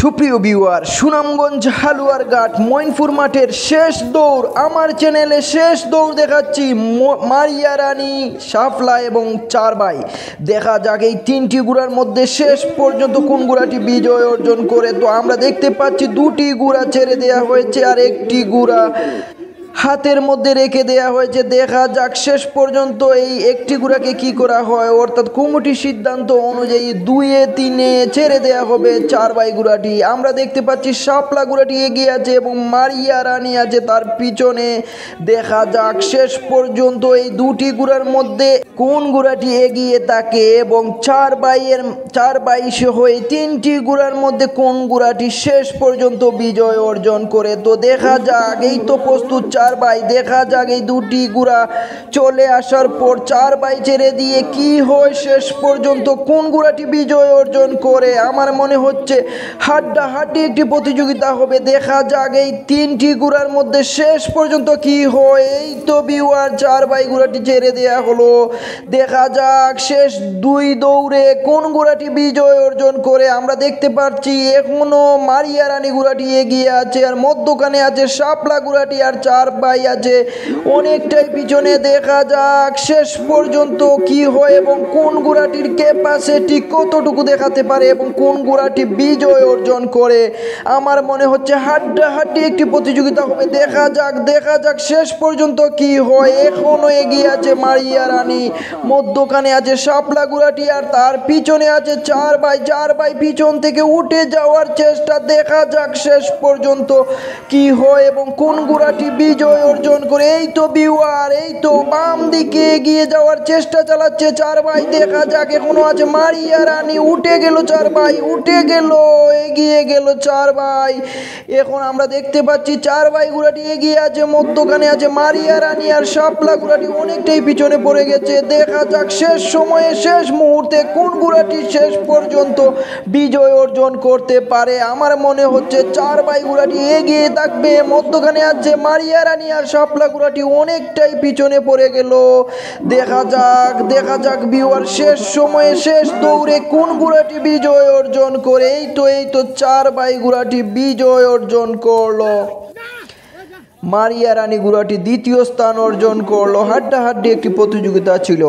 সুপ্রিয় বিওয়ার সুনামগঞ্জ হালুয়ার ঘাট মইনপুর মাঠের শেষ দৌড় আমার চ্যানেলে শেষ দৌড় দেখাচ্ছি মারিয়া রানী সাফলা এবং চার দেখা যাক এই তিনটি গুড়ার মধ্যে শেষ পর্যন্ত কোন গুড়াটি বিজয় অর্জন করে তো আমরা দেখতে পাচ্ছি দুটি গুড়া ছেড়ে দেয়া হয়েছে আর একটি গুড়া হাতের মধ্যে রেখে দেয়া হয়েছে দেখা যাক শেষ পর্যন্ত এই একটি গুড়াকে কি করা হয় অর্থাৎ কুমুটি সিদ্ধান্ত অনুযায়ী দুয়ে তিনে ছেড়ে দেয়া হবে চার বাই গুড়াটি আমরা দেখতে পাচ্ছি শাপলা গুড়াটি এগিয়ে আছে এবং মারিয়া রানী আছে তার পিছনে দেখা যাক শেষ পর্যন্ত এই দুটি গুড়ার মধ্যে কোন গুড়াটি এগিয়ে তাকে এবং চার বাইয়ের চার বাই হয়ে তিনটি গুড়ার মধ্যে কোন গুড়াটি শেষ পর্যন্ত বিজয় অর্জন করে তো দেখা যাক এই তো প্রস্তুত চার চার ভাই দেখা যাক এই দুটি গুড়া চলে আসার পর চার ভাই ছেড়ে দিয়ে কি হয় শেষ পর্যন্ত কোন গুড়াটি বিজয় অর্জন করে আমার মনে হচ্ছে হাড্ডা হাড্ডি একটি প্রতিযোগিতা হবে দেখা যাক এই তিনটি গুড়ার মধ্যে শেষ পর্যন্ত কি হয় এই তো বিওয়ার চার ভাই গুড়াটি ছেড়ে দেওয়া হলো দেখা যাক শেষ দুই দৌড়ে কোন গুড়াটি বিজয় অর্জন করে আমরা দেখতে পাচ্ছি এখনো মারিয়া রানী গুড়াটি এগিয়ে আছে আর মধ্যখানে আছে সাপলা গুড়াটি আর চার আর পাই আছে অনেকটাই পিছনে দেখা যাক শেষ পর্যন্ত কি হয় এবং কোন গোড়াটির ক্যাপাসিটি কতটুকু দেখাতে পারে এবং কোন গোড়াটি বিজয় অর্জন করে আমার মনে হচ্ছে হাড্ডাহাড্ডি একটি প্রতিযোগিতা হবে দেখা যাক দেখা যাক শেষ পর্যন্ত কি হয় এখনও এগিয়ে আছে মারিয়া রানী মধ্যখানে আছে শাপলা গুড়াটি আর তার পিছনে আছে চার বাই চার বাই পিছন থেকে উঠে যাওয়ার চেষ্টা দেখা যাক শেষ পর্যন্ত কি হয় এবং কোন গুড়াটি বিজয় বিজয় অর্জন করে এই তো বিওয়ার এই তো বাম দিকে এগিয়ে যাওয়ার চেষ্টা চালাচ্ছে চার ভাই দেখা যাক এখনো আছে মারিয়া রানী উঠে গেল চার ভাই উঠে গেল এগিয়ে গেল চার ভাই এখন আমরা দেখতে পাচ্ছি চার ভাই ঘোড়াটি এগিয়ে আছে মধ্যখানে আছে মারিয়া রানী আর শাপলা ঘোড়াটি অনেকটাই পিছনে পড়ে গেছে দেখা যাক শেষ সময়ে শেষ মুহূর্তে কোন ঘোড়াটি শেষ পর্যন্ত বিজয় অর্জন করতে পারে আমার মনে হচ্ছে চার ভাই ঘোড়াটি এগিয়ে থাকবে মধ্যখানে আছে মারিয়া কেরানি আর সাপলা গুড়াটি অনেকটাই পিছনে পড়ে গেল দেখা যাক দেখা যাক বিওয়ার শেষ সময়ে শেষ দৌড়ে কোন গুড়াটি বিজয় অর্জন করে এই তো এই তো চার বাই গুড়াটি বিজয় অর্জন করলো মারিয়া রানী গুড়াটি দ্বিতীয় স্থান অর্জন করলো হাড্ডাহাড্ডি একটি প্রতিযোগিতা ছিল